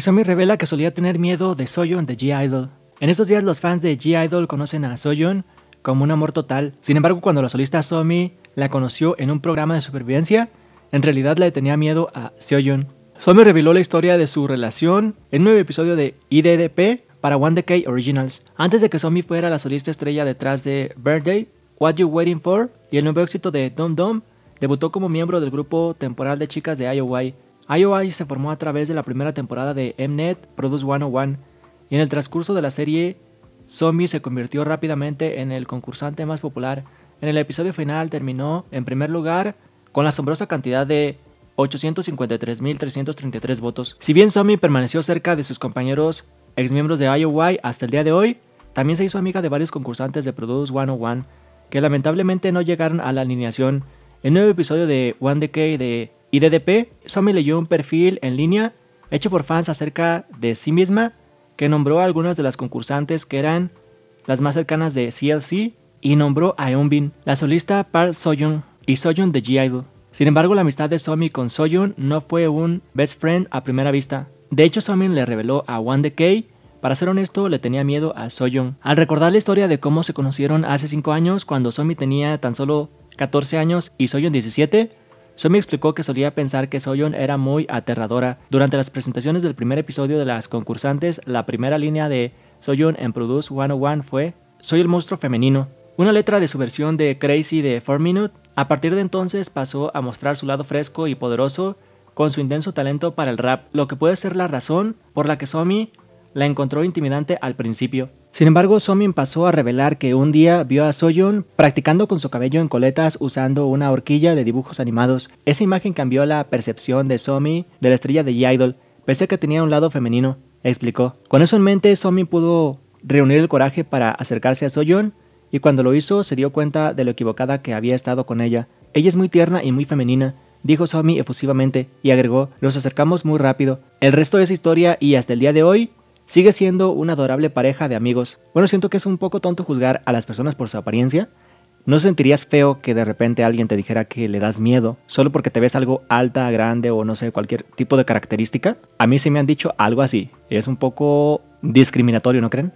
Somi revela que solía tener miedo de Soyeon de G-Idol. En estos días los fans de G-Idol conocen a Soyeon como un amor total. Sin embargo, cuando la solista Somi la conoció en un programa de supervivencia, en realidad le tenía miedo a Soyeon. Somi reveló la historia de su relación en un nuevo episodio de IDDP para One Decay Originals. Antes de que Somi fuera la solista estrella detrás de Birthday, What You Waiting For y el nuevo éxito de Dom Dom, debutó como miembro del grupo temporal de chicas de IOY. IOI se formó a través de la primera temporada de Mnet Produce 101 y en el transcurso de la serie, Zombie se convirtió rápidamente en el concursante más popular. En el episodio final terminó en primer lugar con la asombrosa cantidad de 853.333 votos. Si bien Zombie permaneció cerca de sus compañeros exmiembros de IOI hasta el día de hoy, también se hizo amiga de varios concursantes de Produce 101 que lamentablemente no llegaron a la alineación. El nuevo episodio de One Decay de y DDP Somi leyó un perfil en línea hecho por fans acerca de sí misma que nombró a algunas de las concursantes que eran las más cercanas de CLC y nombró a Eunbin, la solista Park Soyun y Soyun de G-Idol. Sin embargo, la amistad de Somi con Soyun no fue un best friend a primera vista. De hecho, Somi le reveló a One Decay para ser honesto, le tenía miedo a Soyoung. Al recordar la historia de cómo se conocieron hace 5 años, cuando Somi tenía tan solo 14 años y Soyoung 17, Somi explicó que solía pensar que Soyeon era muy aterradora. Durante las presentaciones del primer episodio de las concursantes, la primera línea de Soyeon en Produce 101 fue Soy el monstruo femenino. Una letra de su versión de Crazy de 4 Minute. A partir de entonces pasó a mostrar su lado fresco y poderoso con su intenso talento para el rap, lo que puede ser la razón por la que Somi la encontró intimidante al principio. Sin embargo, Somin pasó a revelar que un día vio a Soyun practicando con su cabello en coletas usando una horquilla de dibujos animados. Esa imagen cambió la percepción de Somi de la estrella de G-Idol, pese a que tenía un lado femenino, explicó. Con eso en mente, Somin pudo reunir el coraje para acercarse a Soyun y cuando lo hizo se dio cuenta de lo equivocada que había estado con ella. Ella es muy tierna y muy femenina, dijo Somi efusivamente y agregó, nos acercamos muy rápido. El resto de esa historia y hasta el día de hoy Sigue siendo una adorable pareja de amigos. Bueno, siento que es un poco tonto juzgar a las personas por su apariencia. ¿No sentirías feo que de repente alguien te dijera que le das miedo solo porque te ves algo alta, grande o no sé, cualquier tipo de característica? A mí se me han dicho algo así. Es un poco discriminatorio, ¿no creen?